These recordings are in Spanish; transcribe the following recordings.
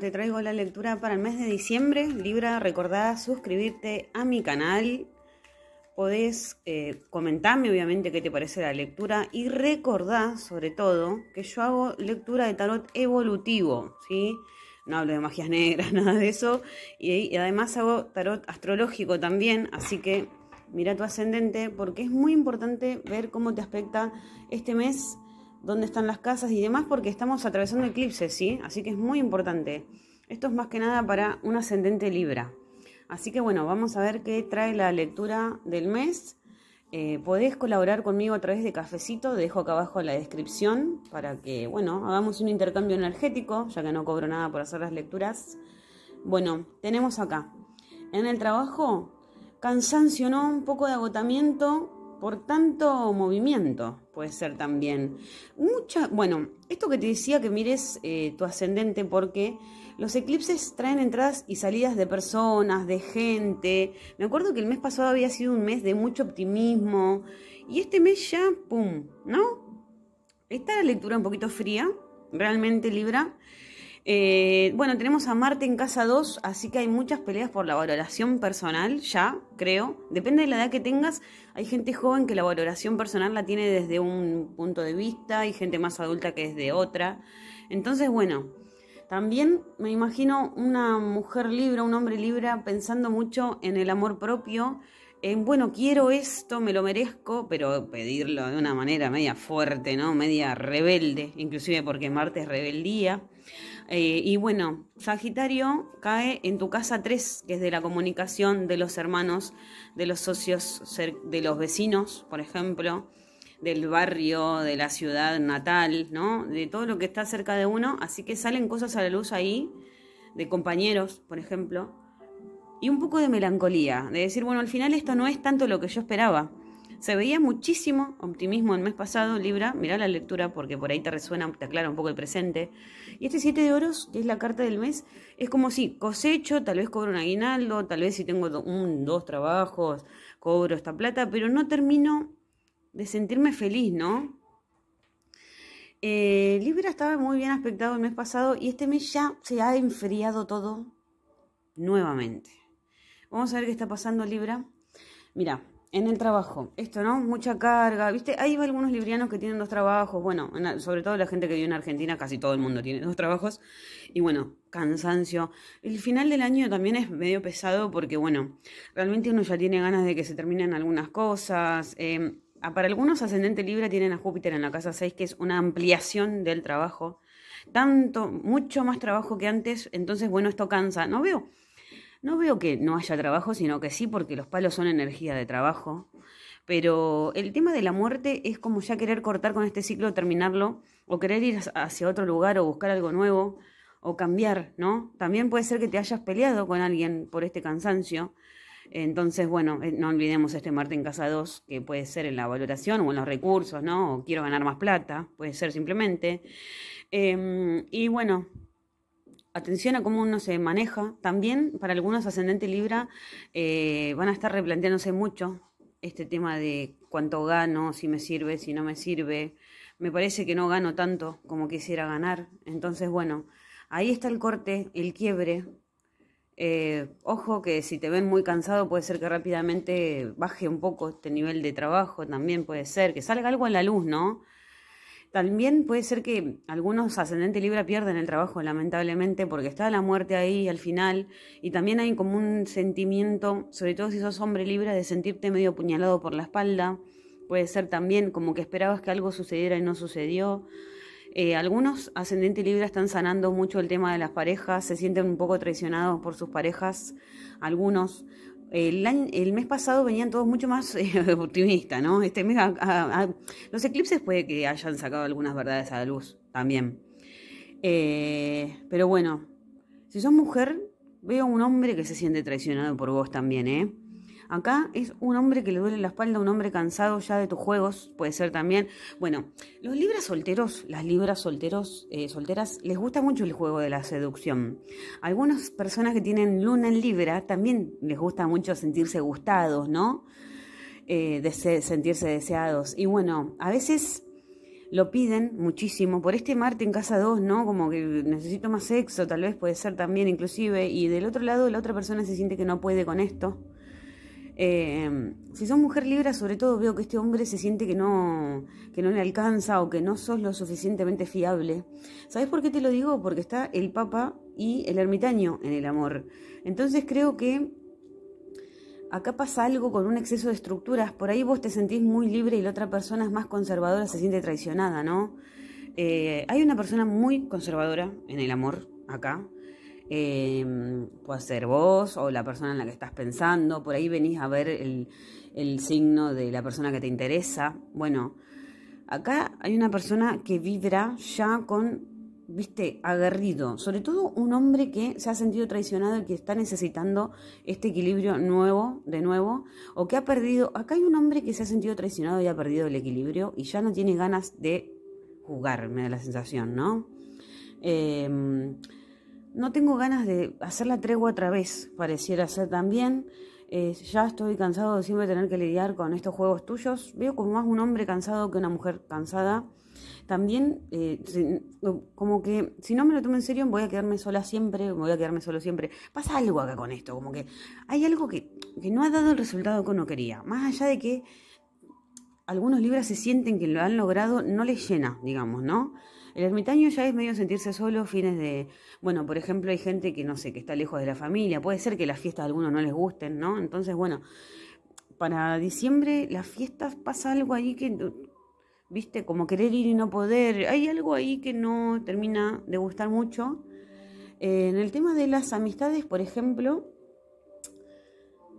te traigo la lectura para el mes de diciembre. Libra, recordá suscribirte a mi canal. Podés eh, comentarme, obviamente, qué te parece la lectura. Y recordá, sobre todo, que yo hago lectura de tarot evolutivo, ¿sí? No hablo de magias negras, nada de eso. Y, y además hago tarot astrológico también, así que mira tu ascendente, porque es muy importante ver cómo te afecta este mes dónde están las casas y demás, porque estamos atravesando eclipses, ¿sí? Así que es muy importante. Esto es más que nada para un ascendente Libra. Así que bueno, vamos a ver qué trae la lectura del mes. Eh, podés colaborar conmigo a través de Cafecito, dejo acá abajo la descripción para que, bueno, hagamos un intercambio energético, ya que no cobro nada por hacer las lecturas. Bueno, tenemos acá, en el trabajo, cansancio, ¿no? Un poco de agotamiento por tanto movimiento, puede ser también. Mucha, bueno, esto que te decía que mires eh, tu ascendente porque los eclipses traen entradas y salidas de personas, de gente. Me acuerdo que el mes pasado había sido un mes de mucho optimismo y este mes ya, ¡pum! ¿No? esta lectura un poquito fría, realmente Libra. Eh, bueno, tenemos a Marte en casa 2, así que hay muchas peleas por la valoración personal, ya, creo. Depende de la edad que tengas, hay gente joven que la valoración personal la tiene desde un punto de vista y gente más adulta que desde otra. Entonces, bueno, también me imagino una mujer libra, un hombre libra, pensando mucho en el amor propio, en, bueno, quiero esto, me lo merezco, pero pedirlo de una manera media fuerte, ¿no? Media rebelde, inclusive porque Marte es rebeldía. Eh, y bueno, Sagitario cae en tu casa 3, que es de la comunicación de los hermanos, de los socios, de los vecinos, por ejemplo, del barrio, de la ciudad natal, ¿no? De todo lo que está cerca de uno. Así que salen cosas a la luz ahí, de compañeros, por ejemplo. Y un poco de melancolía, de decir, bueno, al final esto no es tanto lo que yo esperaba. Se veía muchísimo optimismo el mes pasado, Libra. Mirá la lectura porque por ahí te resuena, te aclara un poco el presente. Y este 7 de oros, que es la carta del mes, es como si cosecho, tal vez cobro un aguinaldo, tal vez si tengo un, dos trabajos, cobro esta plata, pero no termino de sentirme feliz, ¿no? Eh, Libra estaba muy bien aspectado el mes pasado y este mes ya se ha enfriado todo nuevamente. Vamos a ver qué está pasando, Libra. Mira, en el trabajo. Esto, ¿no? Mucha carga, ¿viste? Hay algunos librianos que tienen dos trabajos, bueno, sobre todo la gente que vive en Argentina, casi todo el mundo tiene dos trabajos, y bueno, cansancio. El final del año también es medio pesado porque, bueno, realmente uno ya tiene ganas de que se terminen algunas cosas. Em, para algunos ascendente Libra tienen a Júpiter en la casa 6, que es una ampliación del trabajo. Tanto, mucho más trabajo que antes, entonces, bueno, esto cansa. No veo no veo que no haya trabajo, sino que sí, porque los palos son energía de trabajo. Pero el tema de la muerte es como ya querer cortar con este ciclo, terminarlo, o querer ir hacia otro lugar o buscar algo nuevo o cambiar, ¿no? También puede ser que te hayas peleado con alguien por este cansancio. Entonces, bueno, eh, no olvidemos este Marte en Casa 2, que puede ser en la valoración o en los recursos, ¿no? O quiero ganar más plata, puede ser simplemente. Em, y bueno, atención a cómo uno se maneja. También para algunos ascendente Libra eh, van a estar replanteándose mucho este tema de cuánto gano, si me sirve, si no me sirve. Me parece que no gano tanto como quisiera ganar. Entonces, bueno, ahí está el corte, el quiebre. Eh, ojo que si te ven muy cansado puede ser que rápidamente baje un poco este nivel de trabajo, también puede ser que salga algo a la luz, ¿no? También puede ser que algunos ascendente Libra pierden el trabajo, lamentablemente, porque está la muerte ahí al final. Y también hay como un sentimiento, sobre todo si sos hombre Libra, de sentirte medio puñalado por la espalda. Puede ser también como que esperabas que algo sucediera y no sucedió. Eh, algunos ascendente Libra están sanando mucho el tema de las parejas, se sienten un poco traicionados por sus parejas, algunos el, mes pasado venían todos mucho más eh, optimistas, ¿no? Este mes los eclipses puede que hayan sacado algunas verdades a la luz también. Eh, pero bueno, si sos mujer, veo un hombre que se siente traicionado por vos también, ¿eh? Acá es un hombre que le duele la espalda, un hombre cansado ya de tus juegos, puede ser también. Bueno, los libras solteros, las libras solteros, eh, solteras, les gusta mucho el juego de la seducción. Algunas personas que tienen luna en libra también les gusta mucho sentirse gustados, ¿no? Eh, sentirse deseados. Y bueno, a veces lo piden muchísimo. Por este Marte en casa 2, ¿no? Como que necesito más sexo, tal vez puede ser también inclusive. Y del otro lado, la otra persona se siente que no puede con esto. Em, si sos mujer libre, sobre todo veo que este hombre se siente que no, que no le alcanza o que no sos lo suficientemente fiable. ¿Sabés por qué te lo digo? Porque está el Papa y el ermitaño en el amor. Entonces creo que acá pasa algo con un exceso de estructuras. Por ahí vos te sentís muy libre y la otra persona es más conservadora, se siente traicionada, ¿no? Eh, hay una persona muy conservadora en el amor acá. Em, puede ser vos o la persona en la que estás pensando, por ahí venís a ver el, signo de la persona que te interesa. Bueno, acá hay una persona que vibra ya con viste, aguerrido, sobre todo un hombre que se ha sentido traicionado y que está necesitando este equilibrio nuevo, de nuevo, o que ha perdido, acá hay un hombre que se ha sentido traicionado y ha perdido el equilibrio y ya no tiene ganas de jugar, me da la sensación, ¿no? Eh, no tengo ganas de hacer la tregua otra vez, pareciera ser también. Eh, ya estoy cansado de siempre tener que lidiar con estos juegos tuyos. Veo como más un hombre cansado que una mujer cansada. También, eh, como que si no me lo tomo en serio, voy a quedarme sola siempre, voy a quedarme solo siempre. Pasa algo acá con esto, como que hay algo que, que no ha dado el resultado que uno quería. Más allá de que algunos libros se sienten que lo han logrado, no les llena, digamos, ¿no? El ermitaño ya es medio sentirse solo, fines de, bueno, por ejemplo, hay gente que no sé, que está lejos de la familia, puede ser que las fiestas a algunos no les gusten, ¿no? Entonces, bueno, para diciembre las fiestas pasa algo ahí que, viste, como querer ir y no poder, hay algo ahí que no termina de gustar mucho. en el tema de las amistades, por ejemplo,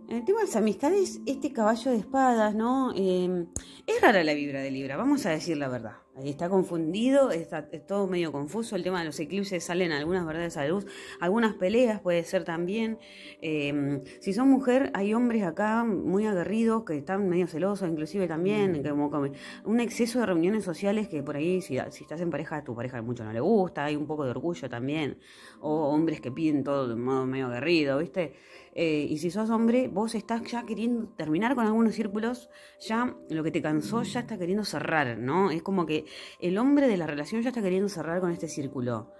en el tema de las amistades, este caballo de espadas, ¿no? Em, es rara la vibra de Libra, vamos a decir la verdad. Está confundido, está es todo medio confuso. El tema de los eclipses salen algunas verdades a la luz, algunas peleas puede ser también. Em, si son mujer, hay hombres acá muy aguerridos que están medio celosos, inclusive también. Mm. como, un exceso de reuniones sociales que por ahí, si, estás en pareja, a tu pareja mucho no le gusta. Hay un poco de orgullo también. O hombres que piden todo de modo medio aguerrido, ¿viste? Eh, y si sos hombre, vos estás ya queriendo terminar con algunos círculos, ya lo que te cansó ya está queriendo cerrar, ¿no? Es como que el hombre de la relación ya está queriendo cerrar con este círculo.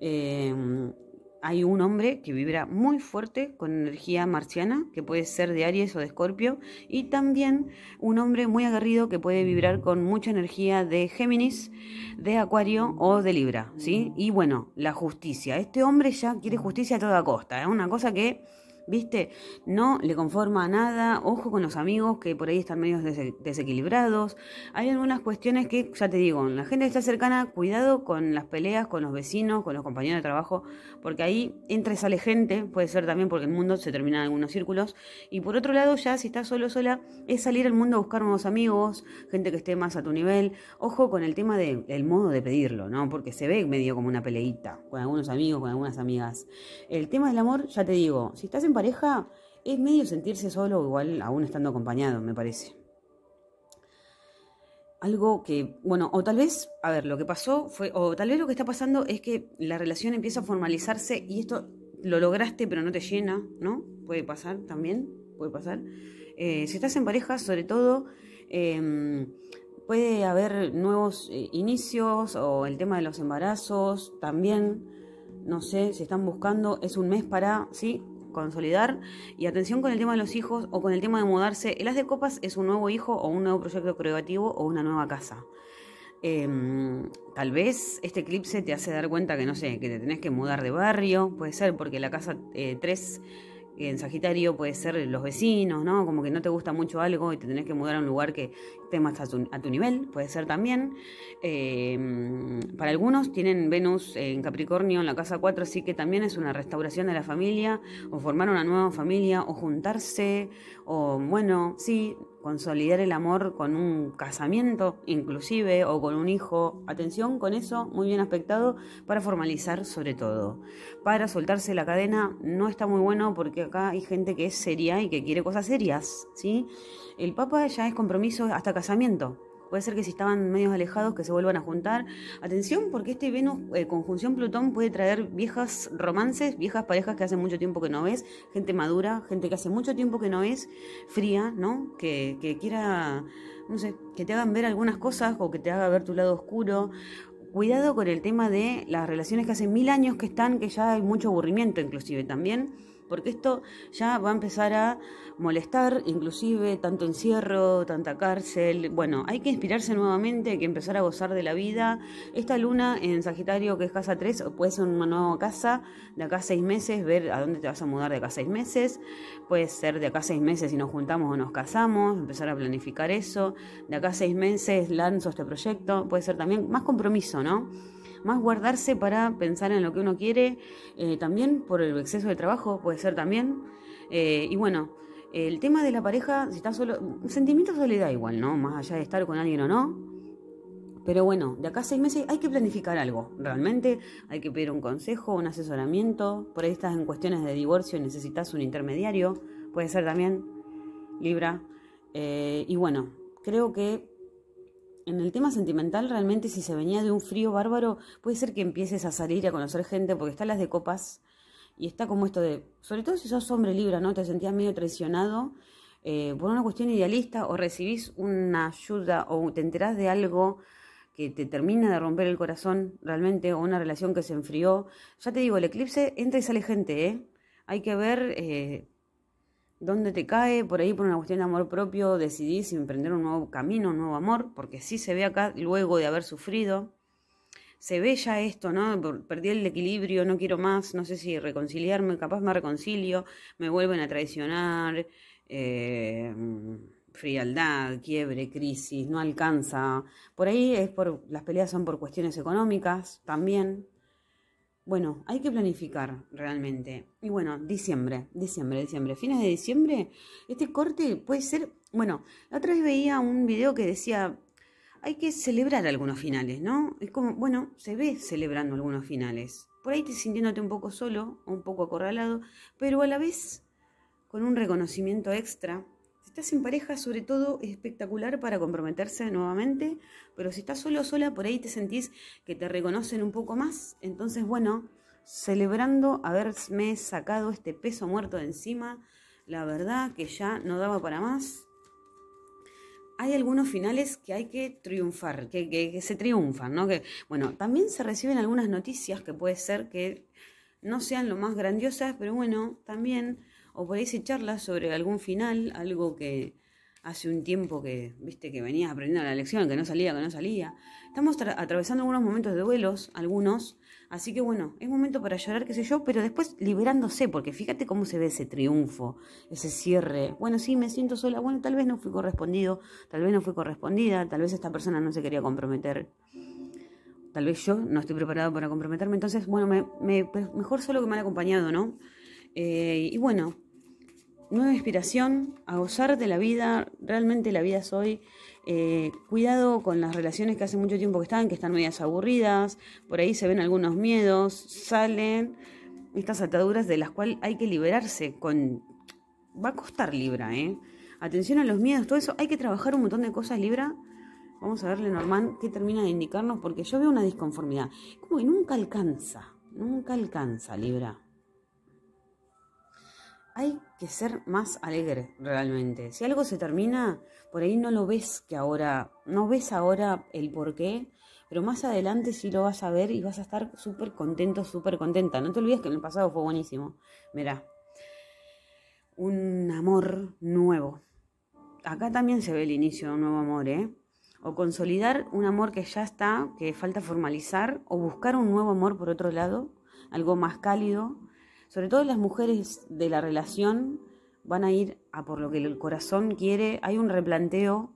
Em, hay un hombre que vibra muy fuerte con energía marciana, que puede ser de Aries o de Escorpio, y también un hombre muy aguerrido que puede vibrar con mucha energía de Géminis, de Acuario o de Libra, ¿sí? Y bueno, la justicia. Este hombre ya quiere justicia a toda costa, es ¿eh? una cosa que ¿Viste? No le conforma a nada. Ojo con los amigos que por ahí están medio desequilibrados. Hay algunas cuestiones que, ya te digo, la gente está cercana, cuidado con las peleas, con los vecinos, con los compañeros de trabajo, porque ahí entra y sale gente. Puede ser también porque el mundo se termina en algunos círculos. Y por otro lado, ya si estás solo, sola, es salir al mundo a buscar nuevos amigos, gente que esté más a tu nivel. Ojo con el tema del modo de pedirlo, ¿no? Porque se ve medio como una peleita con algunos amigos, con algunas amigas. El tema del amor, ya te digo, si estás en pareja es medio sentirse solo, igual aún estando acompañado, me parece. Algo que, bueno, o tal vez, a ver, lo que pasó fue, o tal vez lo que está pasando es que la relación empieza a formalizarse y esto lo lograste pero no te llena, ¿no? Puede pasar también, puede pasar. Eh, si estás en pareja, sobre todo, em, puede haber nuevos eh, inicios o el tema de los embarazos también. No sé, si están buscando, es un mes para, ¿sí? consolidar. Y atención con el tema de los hijos o con el tema de mudarse. El haz de Copas es un nuevo hijo o un nuevo proyecto creativo o una nueva casa. Em, tal vez este eclipse te hace dar cuenta que, no sé, que te tenés que mudar de barrio. Puede ser porque la casa 3... Eh, en Sagitario puede ser los vecinos, ¿no? Como que no te gusta mucho algo y te tenés que mudar a un lugar que esté más a tu, nivel, puede ser también. Em, para algunos tienen Venus en Capricornio en la casa 4, así que también es una restauración de la familia, o formar una nueva familia, o juntarse, o bueno, sí, consolidar el amor con un casamiento inclusive o con un hijo. Atención con eso, muy bien aspectado, para formalizar sobre todo. Para soltarse la cadena no está muy bueno porque acá hay gente que es seria y que quiere cosas serias, ¿sí? El Papa ya es compromiso hasta casamiento. Puede ser que si estaban medios alejados que se vuelvan a juntar. Atención porque este Venus eh, conjunción Plutón puede traer viejas romances, viejas parejas que hace mucho tiempo que no ves, gente madura, gente que hace mucho tiempo que no ves, fría, ¿no? Que, que quiera, no sé, que te hagan ver algunas cosas o que te haga ver tu lado oscuro cuidado con el tema de las relaciones que hace mil años que están, que ya hay mucho aburrimiento inclusive también porque esto ya va a empezar a molestar, inclusive tanto encierro, tanta cárcel. Bueno, hay que inspirarse nuevamente, hay que empezar a gozar de la vida. Esta luna en Sagitario, que es casa 3, puede ser una nueva casa, de acá a seis meses, ver a dónde te vas a mudar de acá a seis meses. Puede ser de acá a seis meses si nos juntamos o nos casamos, empezar a planificar eso. De acá a seis meses lanzo este proyecto, puede ser también más compromiso, ¿no? más guardarse para pensar en lo que uno quiere, eh, también por el exceso de trabajo, puede ser también. Eh, y bueno, el tema de la pareja, si está solo, sentimiento de soledad igual, ¿no? Más allá de estar con alguien o no. Pero bueno, de acá a seis meses hay que planificar algo, realmente. Hay que pedir un consejo, un asesoramiento. Por ahí estás en cuestiones de divorcio, necesitas un intermediario, puede ser también Libra. Eh, y bueno, creo que en el tema sentimental realmente si se venía de un frío bárbaro, puede ser que empieces a salir a conocer gente porque está las de copas y está como esto de, sobre todo si sos hombre libra, ¿no? Te sentías medio traicionado eh, por una cuestión idealista o recibís una ayuda o te enterás de algo que te termina de romper el corazón realmente o una relación que se enfrió. Ya te digo, el eclipse entra y sale gente, ¿eh? Hay que ver... Eh, dónde te cae, por ahí por una cuestión de amor propio decidís emprender un nuevo camino, un nuevo amor, porque sí se ve acá luego de haber sufrido, se ve ya esto, ¿no? Perdí el equilibrio, no quiero más, no sé si reconciliarme, capaz me reconcilio, me vuelven a traicionar, eh, frialdad, quiebre, crisis, no alcanza. Por ahí es por, las peleas son por cuestiones económicas también, bueno, hay que planificar realmente. Y bueno, diciembre, diciembre, diciembre, fines de diciembre, este corte puede ser, bueno, la otra vez veía un video que decía, hay que celebrar algunos finales, ¿no? Es como, bueno, se ve celebrando algunos finales. Por ahí te sintiéndote un poco solo, un poco acorralado, pero a la vez con un reconocimiento extra estás en pareja, sobre todo, es espectacular para comprometerse nuevamente, pero si estás solo o sola, por ahí te sentís que te reconocen un poco más. Entonces, bueno, celebrando haberme sacado este peso muerto de encima, la verdad que ya no daba para más. Hay algunos finales que hay que triunfar, que, que se triunfan, ¿no? Que, bueno, también se reciben algunas noticias que puede ser que no sean lo más grandiosas, pero bueno, también o por ahí se charla sobre algún final, algo que hace un tiempo que, viste, que venías aprendiendo la lección, que no salía, que no salía. Estamos atravesando algunos momentos de duelos, algunos, así que bueno, es momento para llorar, qué sé yo, pero después liberándose, porque fíjate cómo se ve ese triunfo, ese cierre. Bueno, sí, me siento sola, bueno, tal vez no fui correspondido, tal vez no fui correspondida, tal vez esta persona no se quería comprometer tal vez yo no estoy preparado para comprometerme, entonces, bueno, me, mejor solo que me han acompañado, ¿no? Eh, y bueno, nueva inspiración, a gozar de la vida, realmente la vida es hoy. Eh, cuidado con las relaciones que hace mucho tiempo que están, que están medias aburridas, por ahí se ven algunos miedos, salen estas ataduras de las cuales hay que liberarse. Con... Va a costar Libra, ¿eh? Atención a los miedos, todo eso, hay que trabajar un montón de cosas Libra. Vamos a verle, Normán, qué termina de indicarnos, porque yo veo una disconformidad. Como que nunca alcanza, nunca alcanza Libra hay que ser más alegre realmente. Si algo se termina, por ahí no lo ves que ahora, no ves ahora el por qué, pero más adelante sí lo vas a ver y vas a estar súper contento, súper contenta. No te olvides que en el pasado fue buenísimo. Mirá, un amor nuevo. Acá también se ve el inicio de un nuevo amor, ¿eh? O consolidar un amor que ya está, que falta formalizar, o buscar un nuevo amor por otro lado, algo más cálido, sobre todo las mujeres de la relación van a ir a por lo que el corazón quiere. Hay un replanteo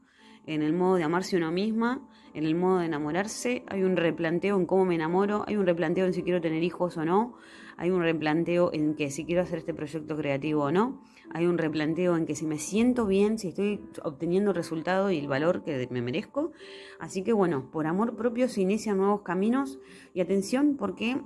en el modo de amarse uno misma, en el modo de enamorarse, hay un replanteo en cómo me enamoro, hay un replanteo en si quiero tener hijos o no, hay un replanteo en que si quiero hacer este proyecto creativo o no, hay un replanteo en que si me siento bien, si estoy obteniendo el resultado y el valor que me merezco. Así que bueno, por amor propio se inician nuevos caminos y atención porque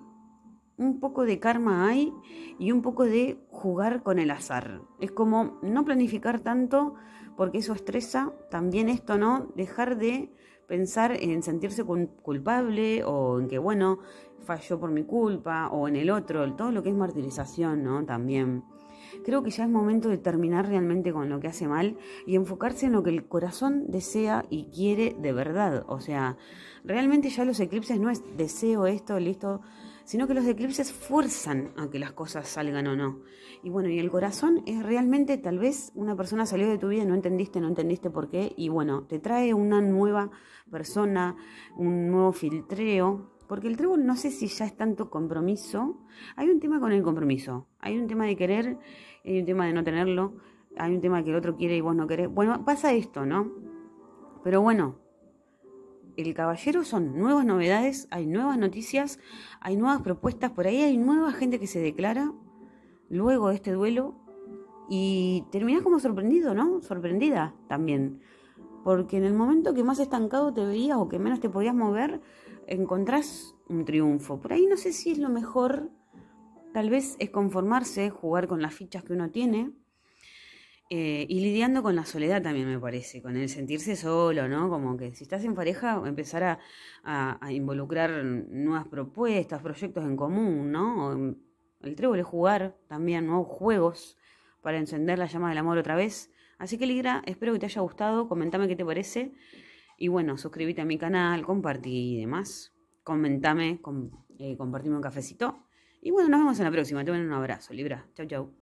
un poco de karma hay y un poco de jugar con el azar. Es como no planificar tanto porque eso estresa, también esto, ¿no? Dejar de pensar en sentirse culpable o en que, bueno, falló por mi culpa o en el otro, todo lo que es martirización, ¿no? También. Creo que ya es momento de terminar realmente con lo que hace mal y enfocarse en lo que el corazón desea y quiere de verdad. O sea, realmente ya los eclipses no es deseo esto, listo, sino que los eclipses fuerzan a que las cosas salgan o no. Y bueno, y el corazón es realmente tal vez una persona salió de tu vida y no entendiste, no entendiste por qué, y bueno, te trae una nueva persona, un nuevo filtreo, porque el trébol no sé si ya es tanto compromiso. Hay un tema con el compromiso. Hay un tema de querer, hay un tema de no tenerlo, hay un tema que el otro quiere y vos no querés. Bueno, pasa esto, ¿no? Pero bueno, el Caballero son nuevas novedades, hay nuevas noticias, hay nuevas propuestas por ahí, hay nueva gente que se declara luego de este duelo y terminás como sorprendido, ¿no? Sorprendida también. Porque en el momento que más estancado te veías o que menos te podías mover, encontrás un triunfo. Por ahí no sé si es lo mejor, tal vez es conformarse, jugar con las fichas que uno tiene eh, y lidiando con la soledad también, me parece, con el sentirse solo, ¿no? Como que si estás en pareja, empezar a, a, involucrar nuevas propuestas, proyectos en común, ¿no? el trébol es jugar también nuevos juegos para encender la llama del amor otra vez. Así que, Libra espero que te haya gustado, comentame qué te parece. Y bueno, suscríbete a mi canal, compartí y demás. Comentame, com eh, un cafecito. Y bueno, nos vemos en la próxima. Te mando un abrazo, Libra. Chau, chau.